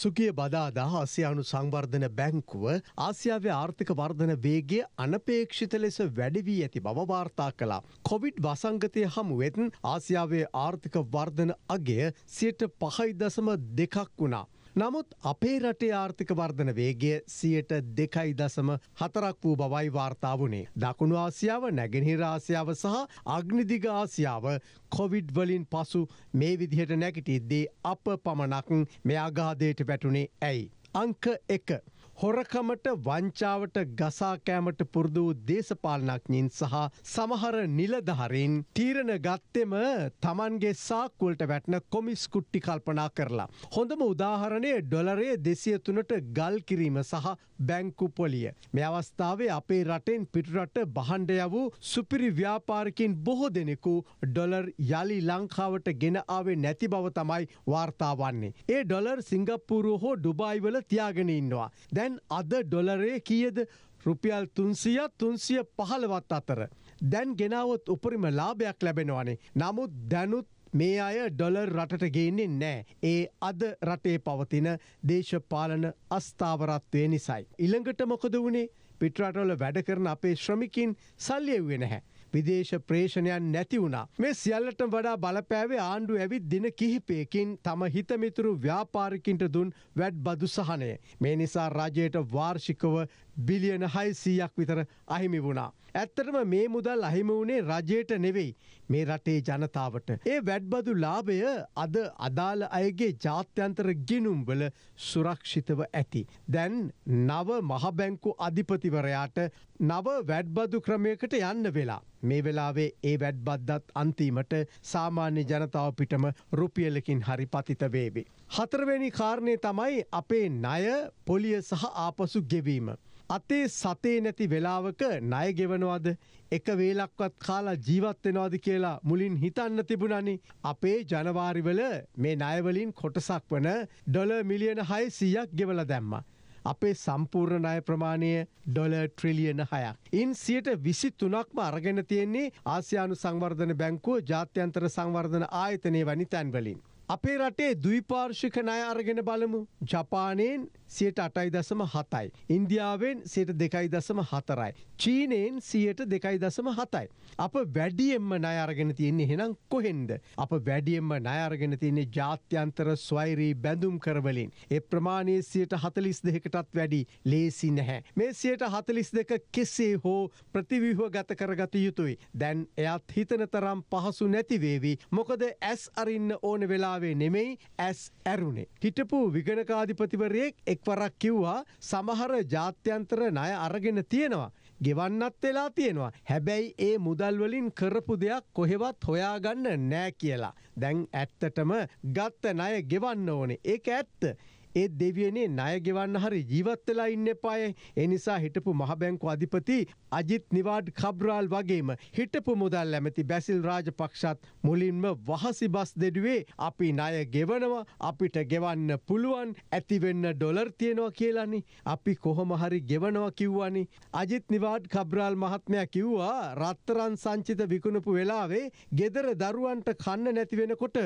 පසුගිය බදාදා ආසියානු සංවර්ධන බැංකුව ආසියාවේ ආර්ථික වර්ධන වේගේ අනපේක්ෂිත ලෙස වැඩිවී ඇති බව වාර්තා කළා. කොවිඩ් වසංගතය හමුවෙන් ආසියාවේ ආර්ථික වර්ධන අගය සියට පහයි දසම දෙකක් වුණා. නමුත් අපේ රටේ ආර්ථික වර්ධන වේගය සියයට දෙකයි දසම හතරක් වූ බවයි වාර්තා වුණේ. දකුණු ආසියාව නැගෙනහිර ආසියාව සහ අග්නිදිග ආසියාව කොවිඩ් වලින් පසු මේ විදිහට නැගිටිද්දී අප පමණක් මේ අගාදයට වැටුණේ ඇයි. අංක එක. හොරකමට වංචාවට ගසාකෑමට පුරුදු දේශපාලනඥින් සහ සමහර නිලධහරින් තීරණ ගත්තෙම තමන්ගේ සාක්කුවලට වැටන කොමිස් කුට්ටි කල්පනා කරලා. හොඳම උදාහරණය ඩොලරේ දෙසියතුනට ගල් කිරීම සහ බැංකුපොලිය. මේ අවස්ථාවේ අපේ රටෙන් පිටරට බහන්ඩය වූ සුපිරි ව්‍යාපාරකින් බොහෝ දෙනෙකු ඩොලර් යළි ලංකාවට ගෙන ආවේ නැති බව තමයි වාර්තාවන්නේ. ඒ ඩොලර් සිංගප්පුරුව හෝ ඩුබයිවල තියාගෙන ඉන්නවා. දැ දැන් අද ඩොලරේ කියද රුපියල් තුන්සියත් තුන්සිය පහළවත් අතර. දැන් ගෙනාවොත් උපරිම ලාභයක් ලැබෙනවානේ. නමුත් දැනුත් මේ අය ඩොලර් රටට ගේන්නේ නෑ. ඒ අද රටේ පවතින දේශපාලන අස්ථාවරත්වය නිසයි. ඉළඟට මොකද වුණේ පිටරටවල වැඩ කරන අපේ ශ්‍රමිකින් සල්ලියව්වෙන හැ. විදේශ ප්‍රේෂණයන් නැති වුණා. මේ සියල්ලට වඩා බලපෑවේ ආණ්ඩු ඇවිත් දින කිහිපයකින් තම හිතමිතුරු ව්‍යාපාරිකින්ට දුන් වැඩ් බදු සහනය. මේ නිසා රජයට වාර්ෂිකව බිලියන හයිසීයක් විතර අහිමි වුණා. ඇත්තටම මේ මුදල් අහිම වුණේ රජයට නෙවෙයි මේ රටේ ජනතාවට. ඒ වැඩ්බදු ලාභය අද අදාළ අයගේ ජාත්‍යන්තර ගිනුම්වල සුරක්ෂිතව ඇති. දැන් නව මහබැංකු අධිපතිවරයාට නව වැඩ්බදු ක්‍රමයකට යන්න වෙලා. මේ වෙලාවේ ඒ වැඩ්බද්දත් අන්තිමට සාමාන්‍ය ජනතාව පිටම රුපියලකින් හරි පතිත වේවි. හතරවැනි කාරණය තමයි අපේ ණය පොලිය සහ ආපසු ගෙවීම. අතේ සතේ නැති වෙලාවක ණය ගෙවනවද එක වේලක්වත් කාලා ජීවත් වෙනවද කියලා මුලින් හිතන්න තිබුණනි අපේ ජනවාරිවල මේ ණයවලින් කොටසක් වන ඩොලර් මිලියන 600ක් ගෙවලා දැම්මා. අපේ සම්පූර්ණ ණය ප්‍රමාණය ඩොලර් ට්‍රිලියන 6ක්. ඉන් 123ක්ම අරගෙන තියෙන්නේ ආසියානු සංවර්ධන බැංකුව ජාත්‍යන්තර සංවර්ධන ආයතනය වැනි තැන්වලින්. අපේ රටේ දවිපාර්ශික නය අරගෙන බලමු ජපානයෙන් සියට අටයි දසම හතයි. ඉන්දියාවෙන් සයට දෙකයි දසම හතරයි. චීනයෙන් සියට දෙකයි දසම හතයි. අප වැඩියෙන්ම නය අරගෙන තියන්නේ හෙනම් කොහෙන්ද. අප වැඩියෙන්ම නය අරගෙන තියන්නේ ජාත්‍යන්තර ස්වෛරී බැඳුම් කරවලින්. ඒ ප්‍රමාණය සියට හතලිස් දෙකටත් වැඩි ලේසි නැහැ. මේ සියට හතලිස් දෙක කෙසේ හෝ ප්‍රතිවිහෝ ගත කරගත යුතුයි. දැන් එයත් හිතන තරම් පහසු නැතිවේවි. මොකද ඇස් අරින්න ඕන වෙලා ලංකාවේ නෙමෙයි ඇස් ඇරුණේ. හිටපු විගණකාධිපතිවරයෙක් එක්වරක් කිව්වා සමහර ජාත්‍යන්තර ණය අරගෙන තියෙනවා. ගෙවන්නත් වෙලා තියෙනවා. හැබැයි ඒ මුදල්වලින් කරපු දෙයක් කොහෙවත් හොයාගන්න නෑ කියලා. දැන් ඇත්තටම ගත්ත ණය ගෙවන්න ඕනේ. ඒක ඇත්ත. ඒ දෙවියනේ ණය ගෙවන්න හරි ජීවත් වෙලා ඉන්න එපාය. ඒ නිසා හිටපු මහ බැංකු අධිපති අජිත් නිවාඩ් කබ්‍රාල් වගේම හිටපු මුදල් ඇමති බැසිල් රාජපක්ෂත් මුලින්ම වහසි බස් දෙඩුවේ අපි ණය ගෙවනවා අපිට ගෙවන්න පුළුවන් ඇතිවෙන්න ඩොලර් තියෙනවා කියලානේ. අපි කොහොම හරි ගෙවනවා කිව්වනේ. අජිත් නිවාඩ් කබ්‍රාල් මහත්මයා කිව්වා රත්තරන් සංචිත විකුණපු වෙලාවේ ගෙදර දරුවන්ට කන්න නැති වෙනකොට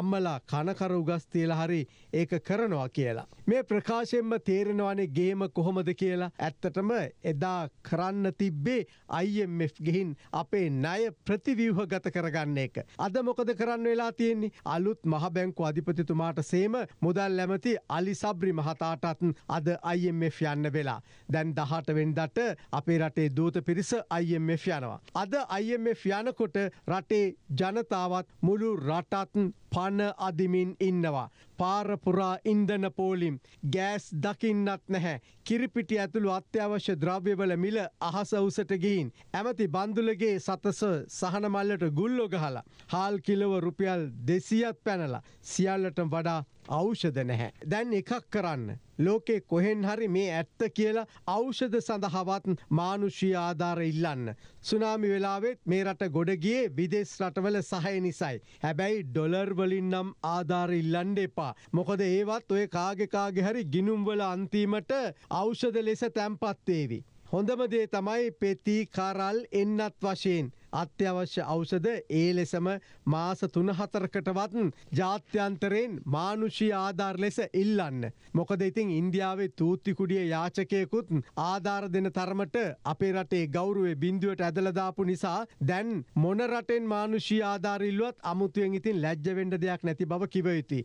අම්මලා කනකර උගස් තියලා හරි ඒක කරනවා කියලා. කියලා. මේ ප්‍රකාශයෙන්ම තේරෙනවානේ ගේම කොහොමද කියලා. ඇත්තටම එදා කරන්න තිබ්බේ IMF ගිහින් අපේ ණය ප්‍රතිව්‍යුහගත කරගන්න එක. අද මොකද කරන්න වෙලා තියෙන්නේ? අලුත් මහ බැංකු අධිපතිතුමාට සේම මුදල් ඇමති අලි සබ්රි මහතාටත් අද IMF යන්න වෙලා. දැන් 18 වෙනිදාට අපේ රටේ දූත පිරිස IMF යනවා. අද IMF යනකොට රටේ ජනතාවත් මුළු රටත් පණ අදිමින් ඉන්නවා. පාරපුරා ඉන්ධන පෝ පෙට්‍රෝලිම් ගෑස් දකින්නක් නැහැ. කිරිපිටි ඇතුළු අත්‍යවශ්‍ය ද්‍රව්‍යවල මිල අහස උසට ගිහින්. ඇමති බන්දුලගේ සතස සහනමල්ලට ගුල්ලො ගහලා. හාල් කිලව රුපියල් දෙසියත් පැනලා සියල්ලට වඩා ඖෂධ නැහැ. දැන් එකක් කරන්න. ලෝකේ කොහෙන් හරි මේ ඇත්ත කියලා ඖෂධ සඳහාවත් මානුෂී ආධාර ඉල්ලන්න. සුනාමි වෙලාවෙත් මේ රට ගොඩගියේ විදේශ රටවල සහය නිසයි. හැබැයි ඩොලර් වලින් නම් ආධාර ඉල්ලන්න එපා. මොකද ඒවත් ඔය කාගේ කාගේ හරි ගිනුම්වල අන්තිමට ඖෂධ ලෙස තැන්පත් වේවි. හොඳම දේ තමයි පෙති කරල් එන්නත් වශයෙන්. අත්‍යවශ්‍ය ඖෂධ ඒ ලෙසම මාස තුනහතරකටවත් ජාත්‍යන්තරයෙන් මානුෂී ආධාර ලෙස ඉල්ලන්න. මොකද ඉතින් ඉන්දියාවේ තූත්තිකුඩිය යාචකයකුත් ආධාර දෙන තරමට අපේ රටේ ගෞරුවේ බින්දුවට ඇදලදාපු නිසා දැන් මොන රටෙන් මානුෂී ආධාරල්ලුවත් අමුතුවෙන් ඉතින් ලැජ්ජවෙන්ඩ දෙයක් නැති බව කිවයුතු.